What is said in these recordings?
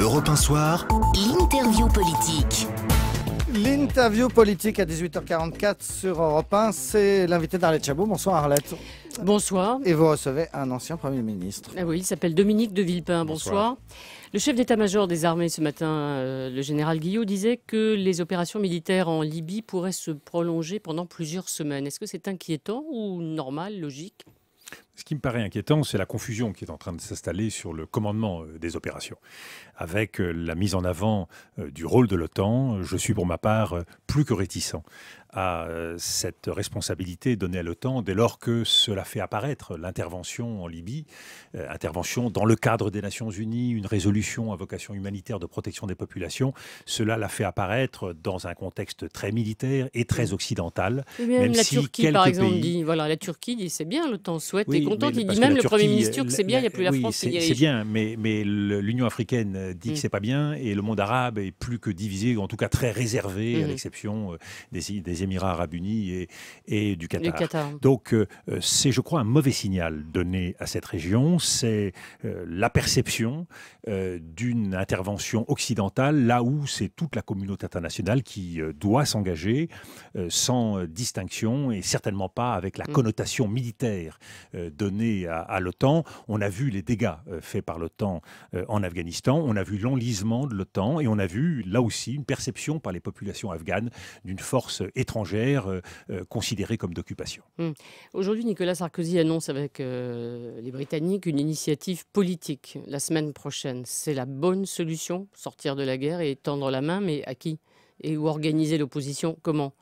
Europe 1 Soir. L'interview politique. L'interview politique à 18h44 sur Europe 1, c'est l'invité d'Arlette Chabot. Bonsoir Arlette. Bonsoir. Et vous recevez un ancien Premier ministre. Ah oui, il s'appelle Dominique de Villepin. Bonsoir. Le chef d'état-major des armées ce matin, euh, le général Guillot, disait que les opérations militaires en Libye pourraient se prolonger pendant plusieurs semaines. Est-ce que c'est inquiétant ou normal, logique ce qui me paraît inquiétant, c'est la confusion qui est en train de s'installer sur le commandement euh, des opérations. Avec euh, la mise en avant euh, du rôle de l'OTAN, je suis pour ma part plus que réticent à cette responsabilité donnée à l'OTAN dès lors que cela fait apparaître l'intervention en Libye, intervention dans le cadre des Nations Unies, une résolution à vocation humanitaire de protection des populations, cela la fait apparaître dans un contexte très militaire et très occidental. même, la si Turquie, par exemple, pays... dit voilà, la Turquie dit c'est bien, l'OTAN souhaite contente. il dit même le Premier ministre que c'est bien, il n'y a plus la France. C'est bien, mais, mais l'Union africaine dit que mm. c'est pas bien et le monde arabe est plus que divisé, en tout cas très réservé, à mm-hmm. l'exception euh, des, Émirats arabes unis et, et du Qatar. Donc euh, euh, c'est, je crois, un mauvais signal donné à cette région. C'est la perception d'une intervention occidentale là où c'est toute la communauté internationale qui doit s'engager sans distinction et certainement pas avec la mm. connotation militaire donné à, l'OTAN. On a vu les dégâts euh, faits par l'OTAN euh, en Afghanistan, on a vu l'enlisement de l'OTAN et on a vu là aussi une perception par les populations afghanes d'une force étrangère euh, considérée comme d'occupation. Hmm. Aujourd'hui, Nicolas Sarkozy annonce avec les Britanniques une initiative politique la semaine prochaine. C'est la bonne solution, sortir de la guerre et tendre la main, mais à qui Et où organiser l'opposition Comment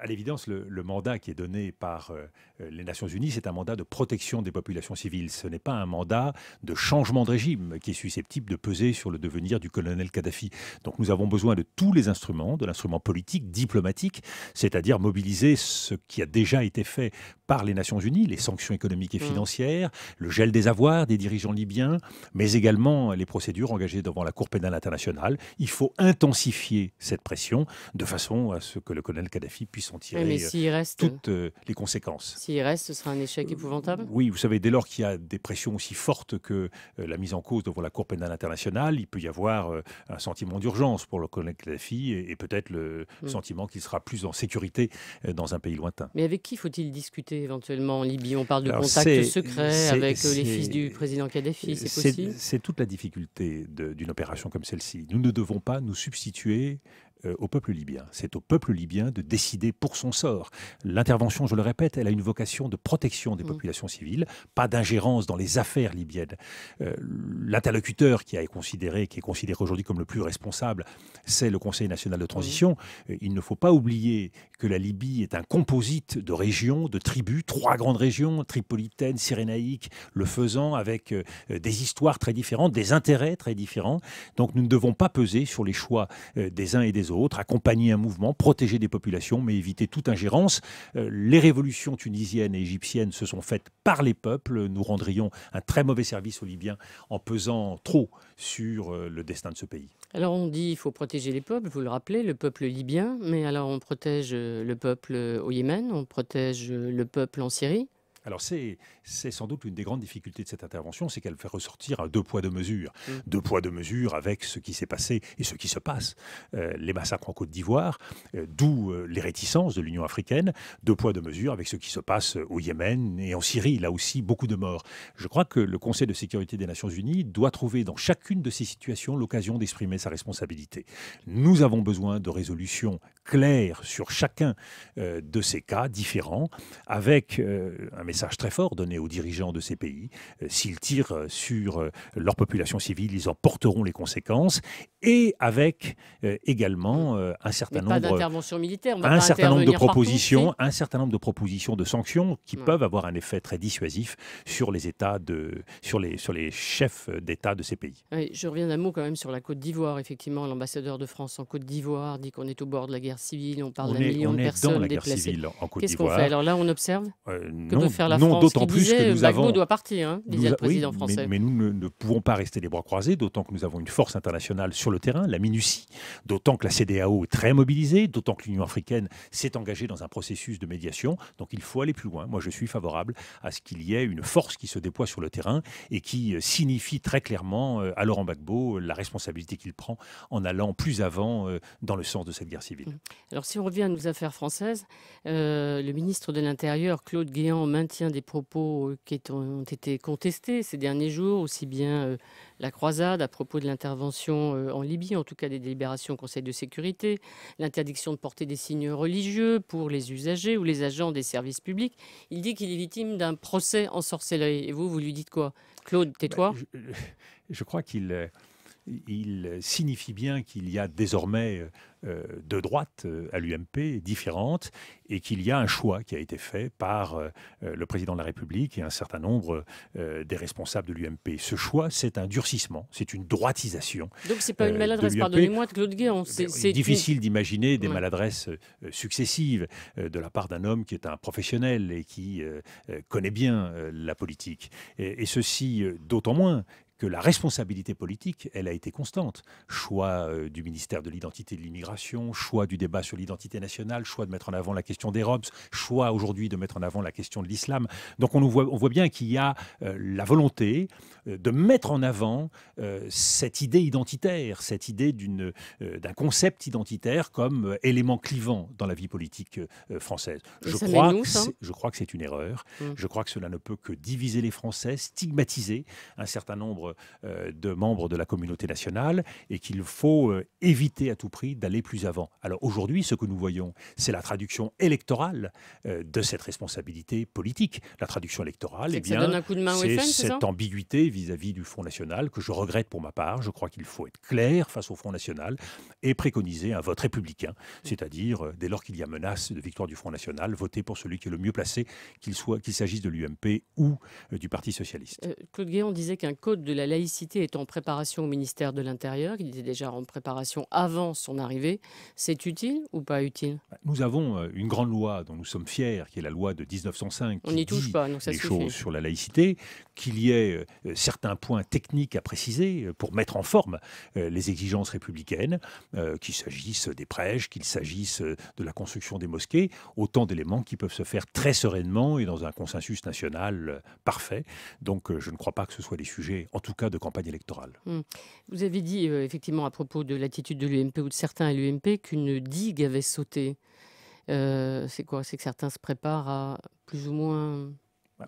à l'évidence, le, mandat qui est donné par euh, euh, les Nations Unies, c'est un mandat de protection des populations civiles. Ce n'est pas un mandat de changement de régime qui est susceptible de peser sur le devenir du colonel Kadhafi. Donc nous avons besoin de tous les instruments, de l'instrument politique, diplomatique, c'est-à-dire mobiliser ce qui a déjà été fait par les Nations Unies, les sanctions économiques et mm. financières, le gel des avoirs des dirigeants libyens, mais également les procédures engagées devant la Cour pénale internationale. Il faut intensifier cette pression de façon à ce que le colonel Kadhafi puisse mais euh, reste, toutes euh, les conséquences. S'il reste, ce sera un échec euh, épouvantable Oui, vous savez, dès lors qu'il y a des pressions aussi fortes que la mise en cause devant la Cour pénale internationale, il peut y avoir un sentiment d'urgence pour le collègue Kadhafi et, peut-être le mm. sentiment qu'il sera plus en sécurité dans un pays lointain. Mais avec qui faut-il discuter éventuellement en Libye On parle de contact secret avec les fils du président Kadhafi, c'est possible C'est toute la difficulté d'une opération comme celle-ci. Nous ne devons pas nous substituer euh, au peuple libyen. C'est au peuple libyen de décider pour son sort. L'intervention, je le répète, elle a une vocation de protection des mm. populations civiles, pas d'ingérence dans les affaires libyennes. Euh, l'interlocuteur qui est considéré, qui est considéré aujourd'hui comme le plus responsable, c'est le Conseil national de transition. Mm. Il ne faut pas oublier que la Libye est un composite de régions, de tribus, trois grandes régions, Tripolitaine, Cyrénaïque, le faisant avec euh, des histoires très différentes, des intérêts très différents. Donc nous ne devons pas peser sur les choix des uns et des autres accompagner un mouvement, protéger des populations, mais éviter toute ingérence. Euh, les révolutions tunisiennes et égyptiennes se sont faites par les peuples. Nous rendrions un très mauvais service aux Libyens en pesant trop sur euh, le destin de ce pays. Alors on dit il faut protéger les peuples, vous le rappelez, le peuple libyen, mais alors on protège euh, le peuple au Yémen, on protège le peuple en Syrie. Alors c'est sans doute une des grandes difficultés de cette intervention, c'est qu'elle fait ressortir un deux poids deux mesures, mm. deux poids deux mesures avec ce qui s'est passé et ce qui se passe, euh, les massacres en Côte d'Ivoire, euh, d'où euh, les réticences de l'Union africaine, deux poids deux mesures avec ce qui se passe au Yémen et en Syrie, là aussi beaucoup de morts. Je crois que le Conseil de sécurité des Nations Unies doit trouver dans chacune de ces situations l'occasion d'exprimer sa responsabilité. Nous avons besoin de résolutions claires sur chacun de ces cas différents, avec un message message très fort donné aux dirigeants de ces pays. Euh, s'ils tirent euh, sur euh, leur population civile, ils en porteront les conséquences. Et avec également mm. un certain nombre d'interventions militaires, un certain nombre de propositions, un certain nombre de propositions de sanctions qui mm. peuvent avoir un effet très dissuasif sur les États de, sur les, sur les chefs d'État de ces pays. je reviens d'un mot quand même sur la Côte d'Ivoire. Effectivement, l'ambassadeur de France en Côte d'Ivoire dit qu'on est au bord de la guerre civile, on parle d'un million de personnes déplacées. Qu'est-ce qu'on fait Alors là, on observe que non. peut faire la non, France. d'autant plus que nous doit partir, hein, disait le président français. Mais, nous ne, pouvons pas rester les bras croisés, d'autant que nous avons une force internationale sur le terrain, la minutie. d'autant que la CDAO est très mobilisée, d'autant que l'Union africaine s'est engagée dans un processus de médiation. Donc il faut aller plus loin. Moi, je suis favorable à ce qu'il y ait une force qui se déploie sur le terrain et qui euh, signifie très clairement euh, à Laurent Gbagbo la responsabilité qu'il prend en allant plus avant euh, dans le sens de cette guerre civile. Alors si on revient à nos affaires françaises, le ministre de l'Intérieur, Claude Guéant, tient des propos euh, qui ont été contestés ces derniers jours, aussi bien euh, la croisade à propos de l'intervention euh, en Libye, en tout cas des délibérations au Conseil de sécurité, l'interdiction de porter des signes religieux pour les usagers ou les agents des services publics. Il dit qu'il est victime d'un procès en sorcellerie. Et vous, vous lui dites quoi Claude, tais-toi. Bah, je, crois qu'il il signifie bien qu'il y a désormais euh, deux droites euh, à l'UMP différentes et qu'il y a un choix qui a été fait par euh, le président de la République et un certain nombre des responsables de l'UMP. Ce choix, c'est un durcissement, c'est une droitisation. Donc c'est pas une maladresse, pardonnez-moi, de Claude Guéant. C'est difficile d'imaginer des maladresses successives de la part d'un homme qui est un professionnel et qui connaît bien la politique. et ceci d'autant moins que la responsabilité politique, elle a été constante. Choix euh, du ministère de l'identité et de l'immigration, choix du débat sur l'identité nationale, choix de mettre en avant la question des Robes, choix aujourd'hui de mettre en avant la question de l'islam. Donc on voit, on voit bien qu'il y a euh, la volonté euh, de mettre en avant euh, cette idée identitaire, cette idée euh, d'un concept identitaire comme élément clivant dans la vie politique française. Je crois, que je crois, que c'est une erreur. Hum. Je crois que cela ne peut que diviser les Français, stigmatiser un certain nombre de membres de la communauté nationale et qu'il faut éviter à tout prix d'aller plus avant. Alors aujourd'hui, ce que nous voyons, c'est la traduction électorale de cette responsabilité politique. La traduction électorale, eh bien, c'est cette ambiguïté vis-à-vis du Front National, que je regrette pour ma part. Je crois qu'il faut être clair face au Front National et préconiser un vote républicain, c'est-à-dire, euh, dès lors qu'il y a menace de victoire du Front National, voter pour celui qui est le mieux placé, qu'il qu'il s'agisse de l'UMP ou euh, du Parti Socialiste. Euh, Claude Guéant disait qu'un code de la laïcité est en préparation au ministère de l'Intérieur, qu'il était déjà en préparation avant son arrivée. C'est utile ou pas utile bah, Nous avons une grande loi dont nous sommes fiers, qui est la loi de 1905. Qui On les choses sur la laïcité, qu'il y ait certains points techniques à préciser euh, pour mettre en forme euh, les exigences républicaines, euh, qu'il s'agisse des prêches, qu'il s'agisse de la construction des mosquées, autant d'éléments qui peuvent se faire très sereinement et dans un consensus national parfait. Donc je ne crois pas que ce soit des sujets, en tout cas de campagne électorale. Hmm. Vous avez dit effectivement à propos de l'attitude de l'UMP ou de certains à l'UMP qu'une digue avait sauté. c'est quoi C'est que certains se préparent à plus ou moins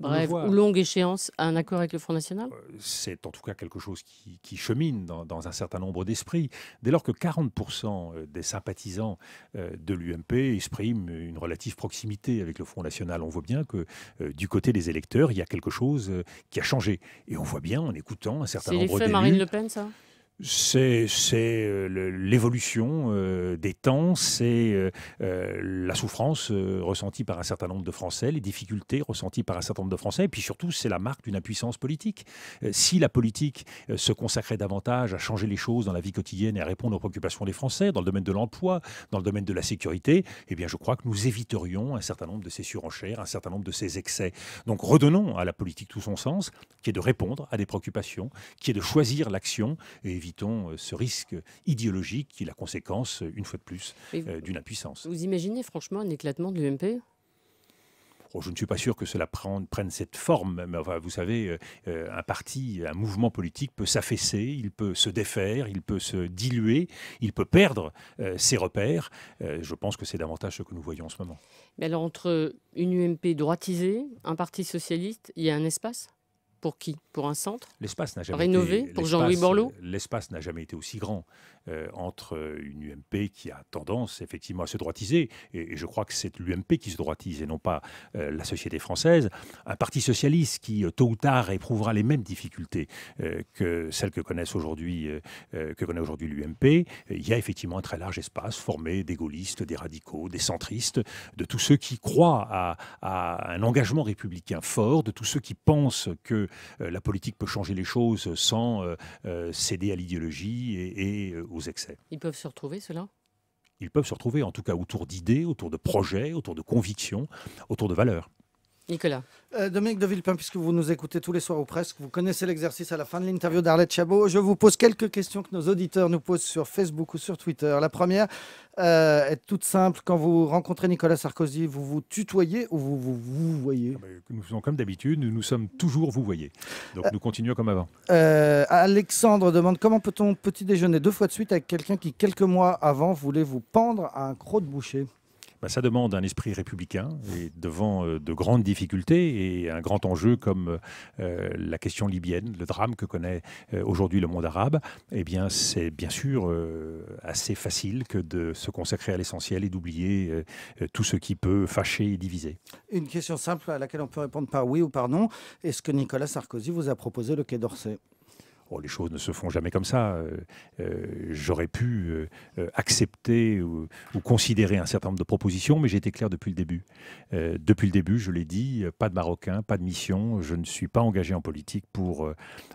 Bref ou longue échéance, un accord avec le Front National euh, C'est en tout cas quelque chose qui, chemine dans, un certain nombre d'esprits. Dès lors que 40% euh, des sympathisants euh, de l'UMP expriment une relative proximité avec le Front National, on voit bien que du côté des électeurs, il y a quelque chose qui a changé. Et on voit bien en écoutant un certain nombre d'élus... C'est l'effet Marine Le Pen, ça c'est euh, l'évolution euh, des temps, c'est euh, la souffrance ressentie par un certain nombre de Français, les difficultés ressenties par un certain nombre de Français, et puis surtout c'est la marque d'une impuissance politique. si la politique se consacrait davantage à changer les choses dans la vie quotidienne et à répondre aux préoccupations des Français, dans le domaine de l'emploi, dans le domaine de la sécurité, eh bien je crois que nous éviterions un certain nombre de ces surenchères, un certain nombre de ces excès. Donc redonnons à la politique tout son sens, qui est de répondre à des préoccupations, qui est de choisir l'action et dit-on, euh, ce risque idéologique qui est la conséquence, euh, une fois de plus, euh, d'une impuissance. Vous imaginez franchement un éclatement de l'UMP oh, je ne suis pas sûr que cela prenne, cette forme, mais vous savez, un parti, un mouvement politique peut s'affaisser, il peut se défaire, il peut se diluer, il peut perdre ses repères. je pense que c'est davantage ce que nous voyons en ce moment. Mais alors, entre une UMP droitisée, un parti socialiste, il y a un espace pour qui Pour un centre L'espace n'a jamais rénové pour Jean-Louis Borloo. L'espace n'a jamais été aussi grand euh, entre une UMP qui a tendance effectivement à se droitiser, et, je crois que c'est l'UMP qui se droitise et non pas euh, la société française, un parti socialiste qui euh, tôt ou tard éprouvera les mêmes difficultés que celles que connaissent aujourd'hui que connaît aujourd'hui l'UMP. Il y a effectivement un très large espace formé des gaullistes, des radicaux, des centristes, de tous ceux qui croient à un engagement républicain fort, de tous ceux qui pensent que euh, la politique peut changer les choses sans euh, euh, céder à l'idéologie et, et aux excès. Ils peuvent se retrouver, cela ils peuvent se retrouver, en tout cas autour d'idées, autour de projets, autour de convictions, autour de valeurs. Nicolas. Euh, Dominique de Villepin, puisque vous nous écoutez tous les soirs ou presque, vous connaissez l'exercice à la fin de l'interview d'Arlette Chabot. Je vous pose quelques questions que nos auditeurs nous posent sur Facebook ou sur Twitter. La première euh, est toute simple. Quand vous rencontrez Nicolas Sarkozy, vous vous tutoyez ou vous vous, voyez ah, Nous faisons comme d'habitude, nous, nous sommes toujours vous voyez. Donc euh, nous continuons comme avant. Alexandre demande comment peut-on petit déjeuner deux fois de suite avec quelqu'un qui, quelques mois avant, voulait vous pendre à un croc de boucher ben, ça demande un esprit républicain et devant euh, de grandes difficultés et un grand enjeu comme euh, la question libyenne, le drame que connaît euh, aujourd'hui le monde arabe, eh bien c'est bien sûr assez facile que de se consacrer à l'essentiel et d'oublier tout ce qui peut fâcher et diviser. Une question simple à laquelle on peut répondre par oui ou par non. Est-ce que Nicolas Sarkozy vous a proposé le Quai d'Orsay Oh, les choses ne se font jamais comme ça. Euh, euh, j'aurais pu euh, accepter ou, considérer un certain nombre de propositions, mais j'ai été clair depuis le début. depuis le début, je l'ai dit, pas de Marocain, pas de mission. Je ne suis pas engagé en politique pour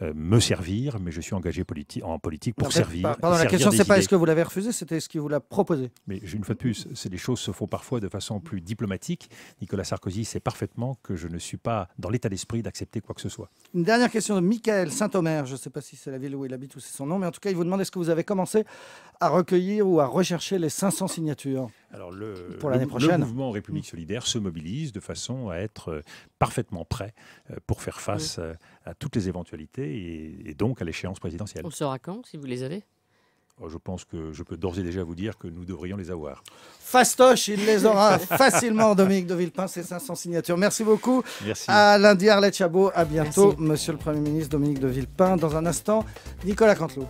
me servir, mais je suis engagé en politique pour servir. Pardon, la question, c'est pas est-ce que vous l'avez refusé, c'était est-ce que vous l'a proposé. Mais une fois de plus, les choses se font parfois de façon plus diplomatique. Nicolas Sarkozy sait parfaitement que je ne suis pas dans l'état d'esprit d'accepter quoi que ce soit. Une dernière question de Michael Saint-Omer. Je sais pas si c'est la ville où il habite ou c'est son nom, mais en tout cas, il vous demande est-ce que vous avez commencé à recueillir ou à rechercher les 500 signatures Alors le, pour l'année prochaine. Le mouvement République mm. solidaire se mobilise de façon à être euh, parfaitement prêt euh, pour faire face euh, à toutes les éventualités et, donc à l'échéance présidentielle. On sera quand, si vous les avez Oh, je pense que je peux d'ores et déjà vous dire que nous devrions les avoir. Fastoche, il les aura facilement, Dominique de Villepin, ses 500 signatures. Merci beaucoup. Merci. À lundi, Arlette Chabot. À bientôt, monsieur le Premier ministre Dominique de Villepin. Dans un instant, Nicolas Canteloup.